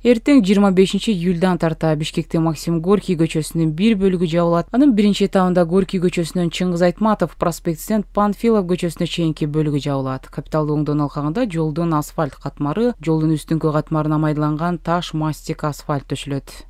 эртең жыйырма бешинчи июлдан тарта бишкекте максим горький көчөсүнүн бир бөлүгү жабылат анын биринчи этабында горький көчөсүнөн чыңгыз айтматов проспектисинен панфилов көчөсүнө чейинки бөлүгү жабылат капиталдуу оңдоонун алкагында жолдун асфальт катмары жолдун үстүнкү катмарына майдаланган таш мастик асфальт төшөлөт